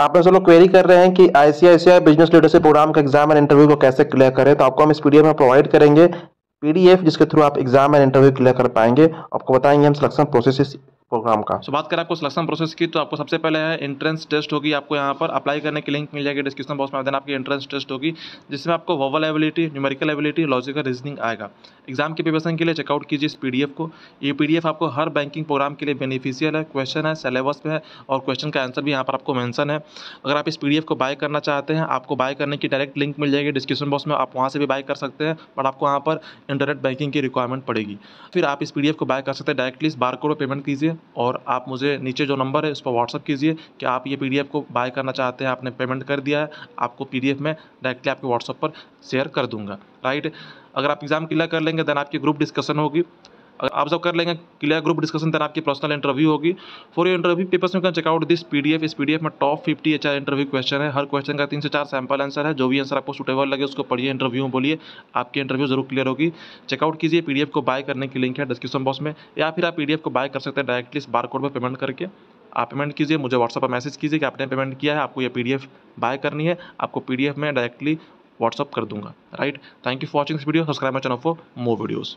आप में से लोग क्वेरी कर रहे हैं कि आईसीआईसीआई बिजनेस लीडरशिप प्रोग्राम का एग्जाम एंड इंटरव्यू को कैसे क्लियर करें तो आपको हम इस पीडीएफ में प्रोवाइड करेंगे पीडीएफ जिसके थ्रू आप एग्जाम एंड इंटरव्यू क्लियर कर पाएंगे आपको बताएंगे हम सिलेक्शन प्रोसेस प्रोग्राम का सो बात करें आपको सिलेक्शन प्रोसेस की तो आपको सबसे पहले है एंट्रेंस टेस्ट होगी आपको यहाँ पर अप्लाई करने की लिंक मिल जाएगी डिस्क्रिप्शन बॉक्स में देन आपकी एंट्रेंस टेस्ट होगी जिसमें आपको वोवल ability numerical ability logical reasoning आएगा एग्जाम की प्रिपेशन के लिए चेकआउट कीजिए इस पी को ये पी आपको हर बैंकिंग प्रोग्राम के लिए बेनिफिशियल है क्वेश्चन है सिलेबस पर है और क्वेश्चन का आंसर भी यहाँ पर आपको मैंसन है अगर आप इस पी को बाय करना चाहते हैं आपको बाय करने की डायरेक्ट लिंक मिल जाएगी डिस्क्रिप्शन बॉक्स में आप वहाँ से भी बाय कर सकते हैं बट आपको यहाँ पर इंटरनेट बैंकिंग की रिक्वायरमेंट पड़ेगी फिर आप इस पी को बाय कर सकते हैं डायरेक्टली इस बार पेमेंट कीजिए और आप मुझे नीचे जो नंबर है उस पर व्हाट्सअप कीजिए कि आप ये पी को बाय करना चाहते हैं आपने पेमेंट कर दिया है आपको पी में डायरेक्टली आपके व्हाट्सअप पर शेयर कर दूँगा राइट अगर आप एग्ज़ाम क्लियर कर लेंगे देन आपकी ग्रुप डिस्कशन होगी अगर आप सब कर लेंगे क्लियर ग्रुप डिस्कशन तरह आपकी पर्सनल इंटरव्यू होगी फॉर यू इंटरव्यू पेपर्स में check out this P D F इस पी डी एफ में top fifty H R interview question है हर क्वेश्चन का तीन से चार सैम्पल आंसर है जो भी आंसर आपको सुटेबल लगे उसको पढ़िए इंटरव्यू में बोलिए आपकी इंटरव्यू जरूर क्लियर होगी चेकआउट कीजिए पी डी एफ को बाय करने की लिंक है डिस्क्रिप्शन बॉक्स में या फिर आप पी डी एफ को बाय कर सकते हैं डायरेक्टली इस बार कोड पर पेमेंट करके आप पेमेंट कीजिए मुझे व्हाट्सअप पर मैसेज कीजिए कि आपने पेमेंट किया है आपको यह पी डी एफ बाय करनी है आपको पी डी एफ में डायरेक्टली व्हाट्सअप कर दूंगा right thank you for watching this video subscribe my channel for more videos